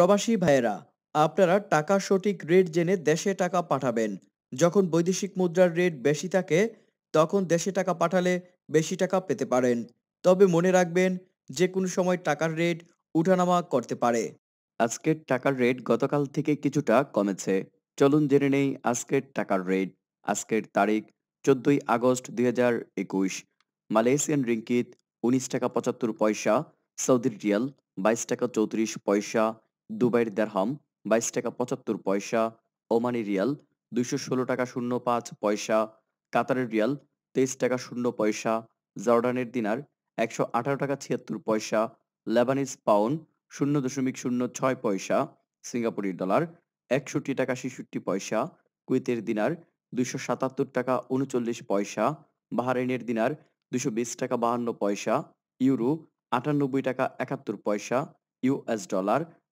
প্রবাসী ভাইয়েরা আপনারা টাকা সঠিক রেট জেনে দেশে টাকা পাঠাবেন যখন বৈদেশিক মুদ্রার রেট বেশি থাকে তখন দেশে টাকা পাঠালে বেশি টাকা পেতে পারেন তবে মনে রাখবেন যে কোনো সময় টাকার রেট উঠানামা করতে পারে আজকের টাকার রেট গতকাল থেকে কিছুটা কমেছে চলুন জেনে নেই আজকের টাকার রেট আজকের তারিখ চোদ্দই আগস্ট দুই হাজার একুশ মালয়েশিয়ান রিঙ্কিত উনিশ টাকা পঁচাত্তর পয়সা সৌদির রিয়াল বাইশ টাকা চৌত্রিশ পয়সা দুবাইয়ের দেরহাম বাইশ টাকা পঁচাত্তর পয়সা ওমানি রিয়াল দুইশো ষোলো টাকা শূন্য পাঁচ পয়সা কাতারের রিয়াল তেইশ টাকা শূন্য পয়সা জর্ডানের দিনার একশো আঠারো টাকা ছিয়াত্তর পয়সা লেবানিজ পাউন শূন্য দশমিক শূন্য ছয় পয়সা সিঙ্গাপুরের ডলার একষট্টি টাকা ছেষট্টি পয়সা কুয়েতের দিনার দুইশো সাতাত্তর টাকা উনচল্লিশ পয়সা বাহারাইনের দিনার দুশো বিশ টাকা বাহান্ন পয়সা ইউরো আটানব্বই টাকা একাত্তর পয়সা ইউএস ডলার